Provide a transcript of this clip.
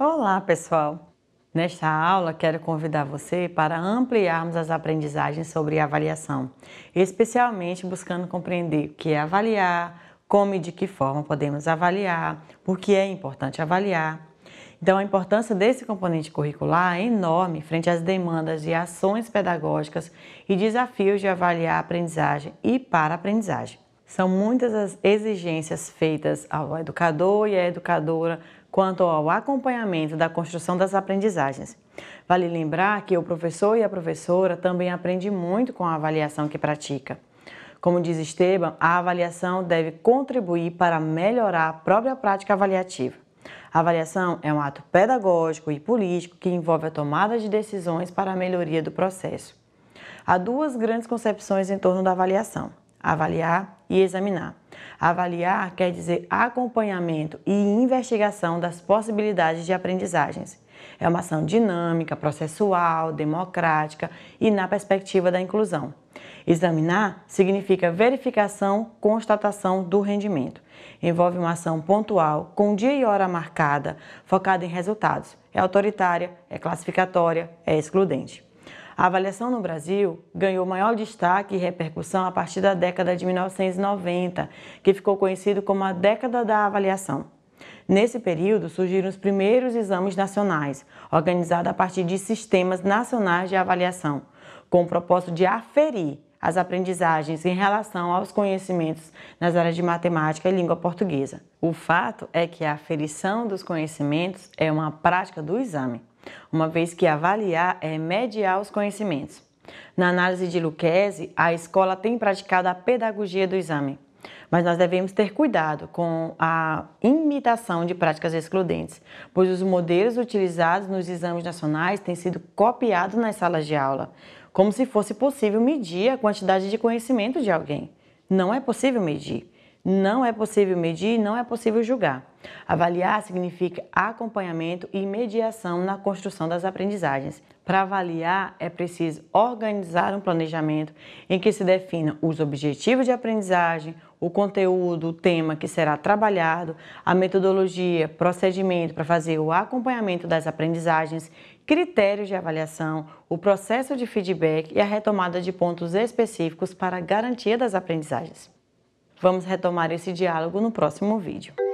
Olá, pessoal! Nesta aula, quero convidar você para ampliarmos as aprendizagens sobre avaliação, especialmente buscando compreender o que é avaliar, como e de que forma podemos avaliar, por que é importante avaliar. Então, a importância desse componente curricular é enorme frente às demandas de ações pedagógicas e desafios de avaliar a aprendizagem e para a aprendizagem. São muitas as exigências feitas ao educador e à educadora quanto ao acompanhamento da construção das aprendizagens. Vale lembrar que o professor e a professora também aprendem muito com a avaliação que pratica. Como diz Esteban, a avaliação deve contribuir para melhorar a própria prática avaliativa. A avaliação é um ato pedagógico e político que envolve a tomada de decisões para a melhoria do processo. Há duas grandes concepções em torno da avaliação: avaliar e examinar. Avaliar quer dizer acompanhamento e investigação das possibilidades de aprendizagens. É uma ação dinâmica, processual, democrática e na perspectiva da inclusão. Examinar significa verificação, constatação do rendimento. Envolve uma ação pontual, com dia e hora marcada, focada em resultados. É autoritária, é classificatória, é excludente. A avaliação no Brasil ganhou maior destaque e repercussão a partir da década de 1990, que ficou conhecido como a década da avaliação. Nesse período surgiram os primeiros exames nacionais, organizados a partir de sistemas nacionais de avaliação, com o propósito de aferir as aprendizagens em relação aos conhecimentos nas áreas de matemática e língua portuguesa. O fato é que a aferição dos conhecimentos é uma prática do exame uma vez que avaliar é mediar os conhecimentos. Na análise de Luquezzi, a escola tem praticado a pedagogia do exame, mas nós devemos ter cuidado com a imitação de práticas excludentes, pois os modelos utilizados nos exames nacionais têm sido copiados nas salas de aula, como se fosse possível medir a quantidade de conhecimento de alguém. Não é possível medir. Não é possível medir, não é possível julgar. Avaliar significa acompanhamento e mediação na construção das aprendizagens. Para avaliar, é preciso organizar um planejamento em que se definam os objetivos de aprendizagem, o conteúdo, o tema que será trabalhado, a metodologia, procedimento para fazer o acompanhamento das aprendizagens, critérios de avaliação, o processo de feedback e a retomada de pontos específicos para a garantia das aprendizagens. Vamos retomar esse diálogo no próximo vídeo.